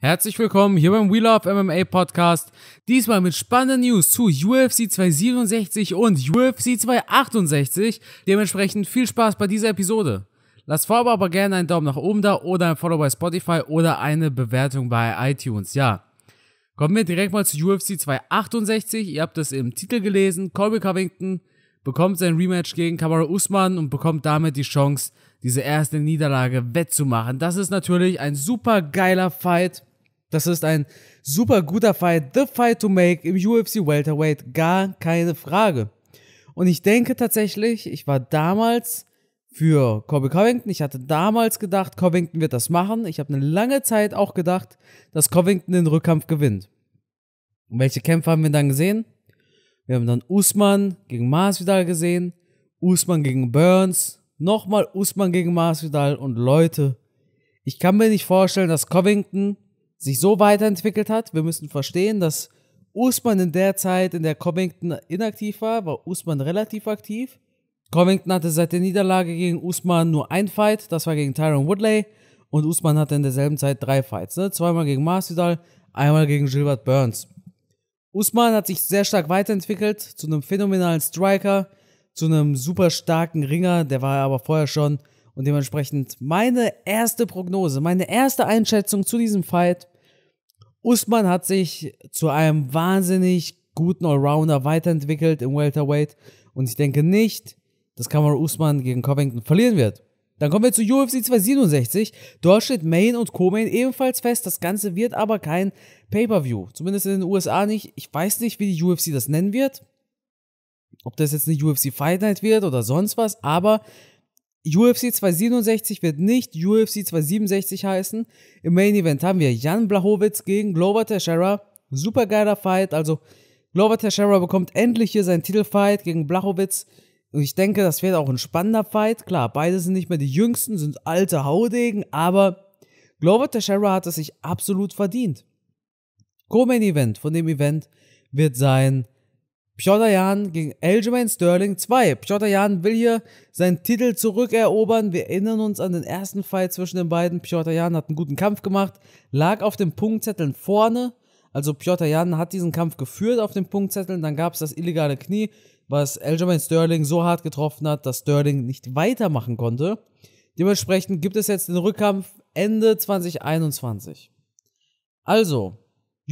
Herzlich willkommen hier beim We Love MMA Podcast. Diesmal mit spannenden News zu UFC 267 und UFC 268. Dementsprechend viel Spaß bei dieser Episode. Lasst vorab aber gerne einen Daumen nach oben da oder ein Follow bei Spotify oder eine Bewertung bei iTunes. Ja. Kommen wir direkt mal zu UFC 268. Ihr habt es im Titel gelesen. Colby Covington bekommt sein Rematch gegen Kamara Usman und bekommt damit die Chance, diese erste Niederlage wettzumachen. Das ist natürlich ein super geiler Fight. Das ist ein super guter Fight, the fight to make im UFC Welterweight, gar keine Frage. Und ich denke tatsächlich, ich war damals für Kobe Covington. Ich hatte damals gedacht, Covington wird das machen. Ich habe eine lange Zeit auch gedacht, dass Covington den Rückkampf gewinnt. Und welche Kämpfe haben wir dann gesehen? Wir haben dann Usman gegen Masvidal gesehen, Usman gegen Burns, nochmal Usman gegen Masvidal und Leute, ich kann mir nicht vorstellen, dass Covington sich so weiterentwickelt hat. Wir müssen verstehen, dass Usman in der Zeit, in der Covington inaktiv war, war Usman relativ aktiv. Covington hatte seit der Niederlage gegen Usman nur ein Fight, das war gegen Tyron Woodley. Und Usman hatte in derselben Zeit drei Fights. Ne? Zweimal gegen Masvidal, einmal gegen Gilbert Burns. Usman hat sich sehr stark weiterentwickelt zu einem phänomenalen Striker, zu einem super starken Ringer, der war er aber vorher schon. Und dementsprechend meine erste Prognose, meine erste Einschätzung zu diesem Fight Usman hat sich zu einem wahnsinnig guten Allrounder weiterentwickelt im Welterweight und ich denke nicht, dass Kamaru Usman gegen Covington verlieren wird. Dann kommen wir zu UFC 267. Dort steht Main und Co-Main ebenfalls fest. Das Ganze wird aber kein Pay-Per-View. Zumindest in den USA nicht. Ich weiß nicht, wie die UFC das nennen wird. Ob das jetzt eine UFC Fight Night wird oder sonst was. Aber UFC 267 wird nicht UFC 267 heißen. Im Main Event haben wir Jan Blachowicz gegen Glover Teixeira. Super geiler Fight. Also Glover Teixeira bekommt endlich hier seinen Titelfight gegen Blachowicz. Und ich denke, das wird auch ein spannender Fight. Klar, beide sind nicht mehr die Jüngsten, sind alte Haudegen, aber Glover Teixeira hat es sich absolut verdient. Co-Main Event von dem Event wird sein Piotr Jan gegen Aljamain Sterling 2. Piotr Jan will hier seinen Titel zurückerobern. Wir erinnern uns an den ersten Fight zwischen den beiden. Piotr Jan hat einen guten Kampf gemacht, lag auf den Punktzetteln vorne. Also Piotr Jan hat diesen Kampf geführt auf den Punktzetteln. Dann gab es das illegale Knie, was Aljamain Sterling so hart getroffen hat, dass Sterling nicht weitermachen konnte. Dementsprechend gibt es jetzt den Rückkampf Ende 2021. Also,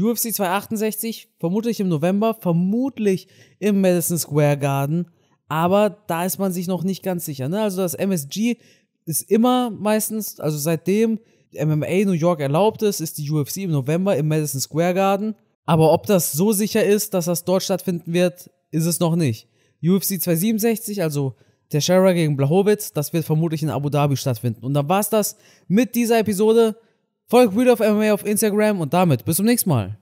UFC 268, vermutlich im November, vermutlich im Madison Square Garden. Aber da ist man sich noch nicht ganz sicher. Ne? Also das MSG ist immer meistens, also seitdem MMA New York erlaubt ist, ist die UFC im November im Madison Square Garden. Aber ob das so sicher ist, dass das dort stattfinden wird, ist es noch nicht. UFC 267, also Teixeira gegen Blachowitz, das wird vermutlich in Abu Dhabi stattfinden. Und dann war es das mit dieser Episode. Folgt Real of MMA auf Instagram und damit bis zum nächsten Mal.